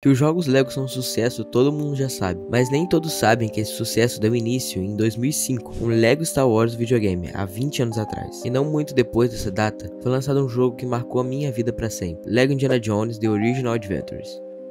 Que os jogos Lego são um sucesso todo mundo já sabe, mas nem todos sabem que esse sucesso deu início em 2005, um Lego Star Wars videogame, há 20 anos atrás. E não muito depois dessa data, foi lançado um jogo que marcou a minha vida para sempre, Lego Indiana Jones The Original Adventures.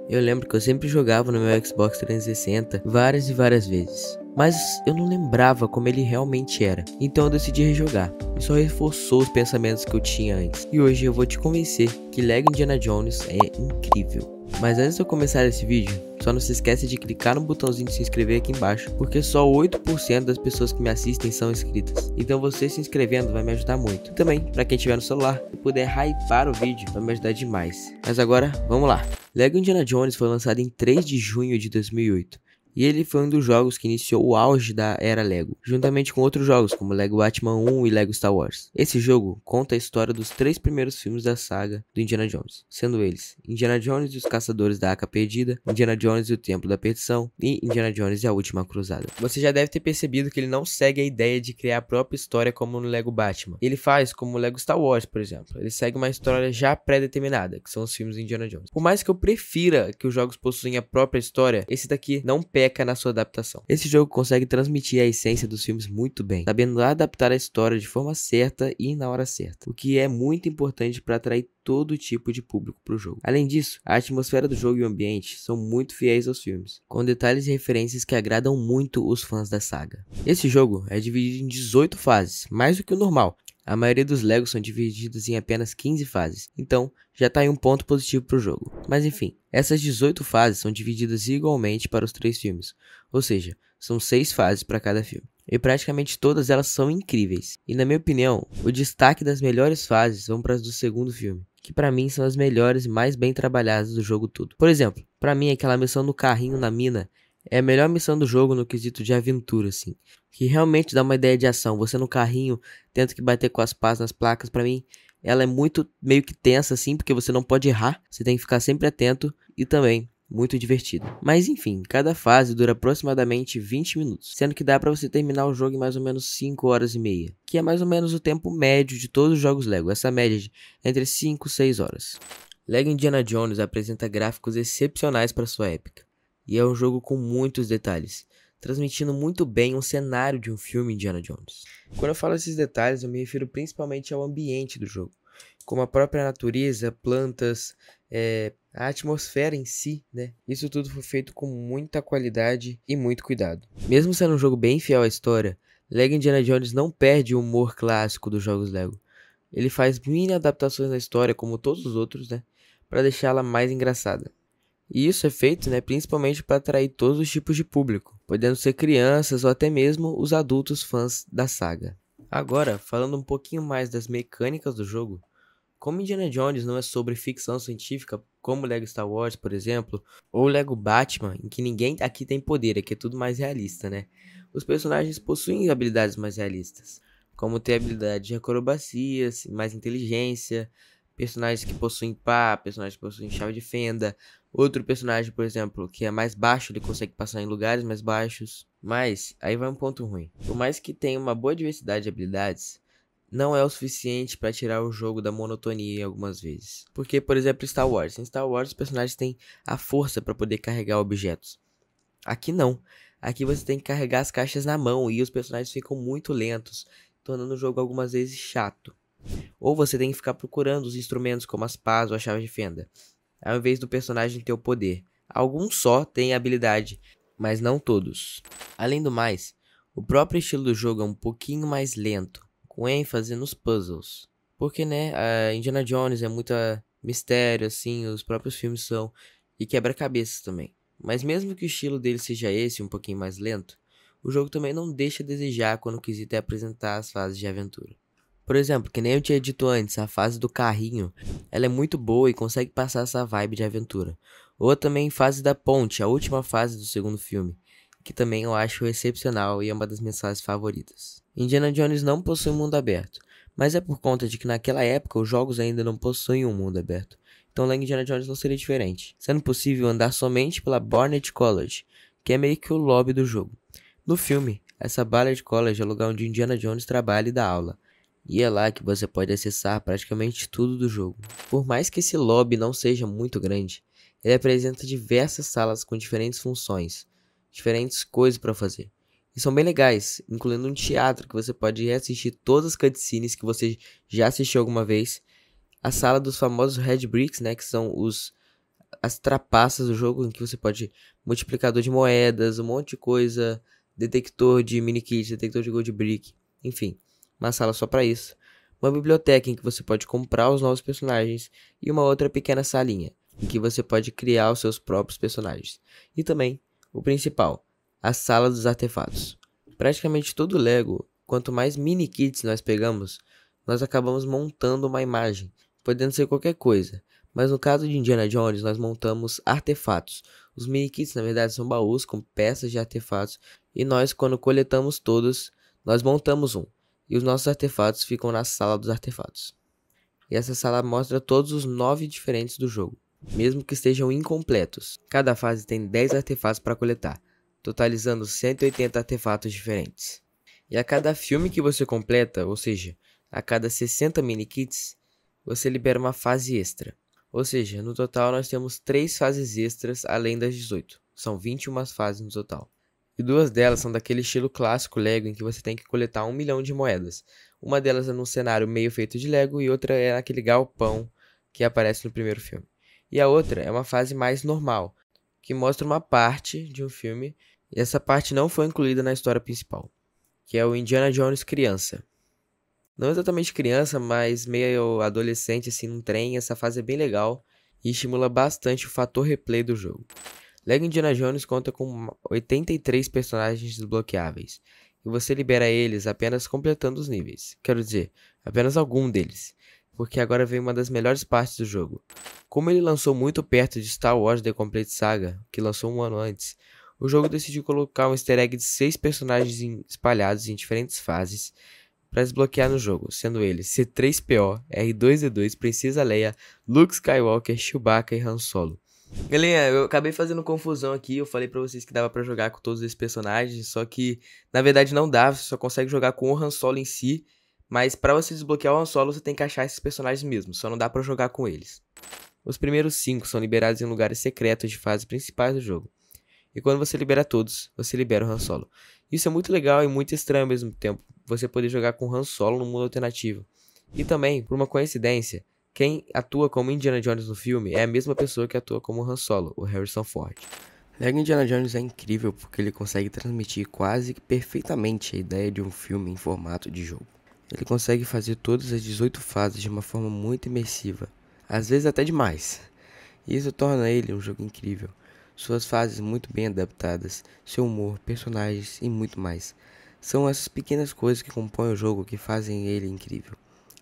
Eu lembro que eu sempre jogava no meu Xbox 360 várias e várias vezes, mas eu não lembrava como ele realmente era, então eu decidi rejogar. Isso reforçou os pensamentos que eu tinha antes, e hoje eu vou te convencer que Lego Indiana Jones é incrível. Mas antes de eu começar esse vídeo, só não se esquece de clicar no botãozinho de se inscrever aqui embaixo, porque só 8% das pessoas que me assistem são inscritas. Então você se inscrevendo vai me ajudar muito. Também, para quem tiver no celular e puder hypear o vídeo, vai me ajudar demais. Mas agora, vamos lá. Lego Indiana Jones foi lançado em 3 de junho de 2008 e ele foi um dos jogos que iniciou o auge da era Lego, juntamente com outros jogos como Lego Batman 1 e Lego Star Wars. Esse jogo conta a história dos três primeiros filmes da saga do Indiana Jones, sendo eles Indiana Jones e os Caçadores da Aca Perdida, Indiana Jones e o Templo da Perdição e Indiana Jones e a Última Cruzada. Você já deve ter percebido que ele não segue a ideia de criar a própria história como no Lego Batman. Ele faz como o Lego Star Wars, por exemplo. Ele segue uma história já pré-determinada, que são os filmes do Indiana Jones. Por mais que eu prefira que os jogos possuem a própria história, esse daqui não pega peca na sua adaptação. Esse jogo consegue transmitir a essência dos filmes muito bem, sabendo adaptar a história de forma certa e na hora certa, o que é muito importante para atrair todo tipo de público para o jogo. Além disso, a atmosfera do jogo e o ambiente são muito fiéis aos filmes, com detalhes e referências que agradam muito os fãs da saga. Esse jogo é dividido em 18 fases, mais do que o normal, a maioria dos Legos são divididos em apenas 15 fases, então já tá aí um ponto positivo pro jogo. Mas enfim, essas 18 fases são divididas igualmente para os três filmes, ou seja, são seis fases para cada filme. E praticamente todas elas são incríveis. E na minha opinião, o destaque das melhores fases vão para as do segundo filme, que para mim são as melhores e mais bem trabalhadas do jogo todo. Por exemplo, para mim aquela missão no carrinho na mina é a melhor missão do jogo no quesito de aventura, assim. Que realmente dá uma ideia de ação. Você no carrinho, tenta que bater com as pás nas placas, para mim ela é muito meio que tensa assim, porque você não pode errar, você tem que ficar sempre atento e também muito divertido. Mas enfim, cada fase dura aproximadamente 20 minutos, sendo que dá para você terminar o jogo em mais ou menos 5 horas e meia, que é mais ou menos o tempo médio de todos os jogos Lego, essa média de entre 5 e 6 horas. Lego Indiana Jones apresenta gráficos excepcionais para sua época, e é um jogo com muitos detalhes, transmitindo muito bem um cenário de um filme Indiana Jones. Quando eu falo esses detalhes, eu me refiro principalmente ao ambiente do jogo, como a própria natureza, plantas, é, a atmosfera em si, né? Isso tudo foi feito com muita qualidade e muito cuidado. Mesmo sendo um jogo bem fiel à história, Lego Indiana Jones não perde o humor clássico dos jogos Lego. Ele faz mini adaptações na história, como todos os outros, né? Para deixá-la mais engraçada. E isso é feito né, principalmente para atrair todos os tipos de público, podendo ser crianças ou até mesmo os adultos fãs da saga. Agora, falando um pouquinho mais das mecânicas do jogo, como Indiana Jones não é sobre ficção científica, como Lego Star Wars, por exemplo, ou Lego Batman, em que ninguém aqui tem poder, aqui é tudo mais realista, né? Os personagens possuem habilidades mais realistas, como ter habilidade de acrobacias, mais inteligência, personagens que possuem pá, personagens que possuem chave de fenda, Outro personagem, por exemplo, que é mais baixo, ele consegue passar em lugares mais baixos. Mas, aí vai um ponto ruim. Por mais que tenha uma boa diversidade de habilidades, não é o suficiente para tirar o jogo da monotonia algumas vezes. Porque, por exemplo, Star Wars. Em Star Wars, os personagens têm a força para poder carregar objetos. Aqui não. Aqui você tem que carregar as caixas na mão e os personagens ficam muito lentos, tornando o jogo algumas vezes chato. Ou você tem que ficar procurando os instrumentos como as pás ou a chave de fenda ao invés do personagem ter o poder. Alguns só têm habilidade, mas não todos. Além do mais, o próprio estilo do jogo é um pouquinho mais lento, com ênfase nos puzzles. Porque, né, a Indiana Jones é muito ah, mistério, assim, os próprios filmes são, e quebra-cabeças também. Mas mesmo que o estilo dele seja esse, um pouquinho mais lento, o jogo também não deixa a desejar quando quiser é apresentar as fases de aventura. Por exemplo, que nem eu tinha dito antes, a fase do carrinho, ela é muito boa e consegue passar essa vibe de aventura. Ou também fase da ponte, a última fase do segundo filme, que também eu acho excepcional e é uma das minhas fases favoritas. Indiana Jones não possui mundo aberto, mas é por conta de que naquela época os jogos ainda não possuem um mundo aberto. Então lá em Indiana Jones não seria diferente, sendo possível andar somente pela Barnet College, que é meio que o lobby do jogo. No filme, essa Barnet College é o lugar onde Indiana Jones trabalha e dá aula. E é lá que você pode acessar praticamente tudo do jogo. Por mais que esse lobby não seja muito grande, ele apresenta diversas salas com diferentes funções, diferentes coisas para fazer. E são bem legais, incluindo um teatro que você pode reassistir todas as cutscenes que você já assistiu alguma vez. A sala dos famosos Red Bricks, né, que são os as trapaças do jogo em que você pode multiplicador de moedas, um monte de coisa, detector de mini kit, detector de gold brick, enfim uma sala só para isso, uma biblioteca em que você pode comprar os novos personagens e uma outra pequena salinha em que você pode criar os seus próprios personagens. E também, o principal, a sala dos artefatos. Praticamente todo Lego, quanto mais mini kits nós pegamos, nós acabamos montando uma imagem, podendo ser qualquer coisa. Mas no caso de Indiana Jones, nós montamos artefatos. Os mini kits, na verdade, são baús com peças de artefatos, e nós, quando coletamos todos, nós montamos um e os nossos artefatos ficam na sala dos artefatos. E essa sala mostra todos os 9 diferentes do jogo, mesmo que estejam incompletos. Cada fase tem 10 artefatos para coletar, totalizando 180 artefatos diferentes. E a cada filme que você completa, ou seja, a cada 60 mini-kits, você libera uma fase extra. Ou seja, no total nós temos 3 fases extras além das 18. São 21 fases no total e duas delas são daquele estilo clássico Lego em que você tem que coletar um milhão de moedas. Uma delas é num cenário meio feito de Lego e outra é naquele galpão que aparece no primeiro filme. E a outra é uma fase mais normal, que mostra uma parte de um filme e essa parte não foi incluída na história principal, que é o Indiana Jones criança. Não exatamente criança, mas meio adolescente assim num trem, essa fase é bem legal e estimula bastante o fator replay do jogo. Lego Indiana Jones conta com 83 personagens desbloqueáveis, e você libera eles apenas completando os níveis. Quero dizer, apenas algum deles, porque agora vem uma das melhores partes do jogo. Como ele lançou muito perto de Star Wars The Complete Saga, que lançou um ano antes, o jogo decidiu colocar um easter egg de seis personagens espalhados em diferentes fases para desbloquear no jogo, sendo eles C3PO, R2D2, Princesa Leia, Luke Skywalker, Chewbacca e Han Solo. Galinha, eu acabei fazendo confusão aqui, eu falei pra vocês que dava pra jogar com todos esses personagens, só que na verdade não dá, você só consegue jogar com o Han Solo em si, mas pra você desbloquear o Han Solo você tem que achar esses personagens mesmo, só não dá pra jogar com eles. Os primeiros 5 são liberados em lugares secretos de fases principais do jogo, e quando você libera todos, você libera o Han Solo. Isso é muito legal e muito estranho ao mesmo tempo, você poder jogar com o Han Solo no mundo alternativo. E também, por uma coincidência, quem atua como Indiana Jones no filme é a mesma pessoa que atua como Han Solo, o Harrison Ford. Lego Indiana Jones é incrível porque ele consegue transmitir quase que perfeitamente a ideia de um filme em formato de jogo. Ele consegue fazer todas as 18 fases de uma forma muito imersiva, às vezes até demais. Isso torna ele um jogo incrível. Suas fases muito bem adaptadas, seu humor, personagens e muito mais. São essas pequenas coisas que compõem o jogo que fazem ele incrível.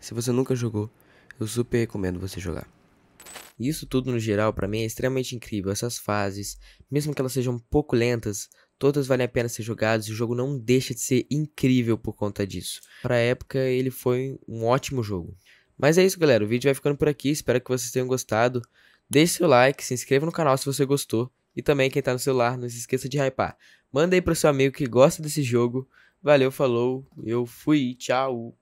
Se você nunca jogou, eu super recomendo você jogar. isso tudo no geral para mim é extremamente incrível. Essas fases, mesmo que elas sejam um pouco lentas, todas valem a pena ser jogadas e o jogo não deixa de ser incrível por conta disso. Para a época, ele foi um ótimo jogo. Mas é isso, galera. O vídeo vai ficando por aqui. Espero que vocês tenham gostado. Deixe seu like, se inscreva no canal se você gostou. E também, quem tá no celular, não se esqueça de hypar. Manda aí pro seu amigo que gosta desse jogo. Valeu, falou. Eu fui, tchau.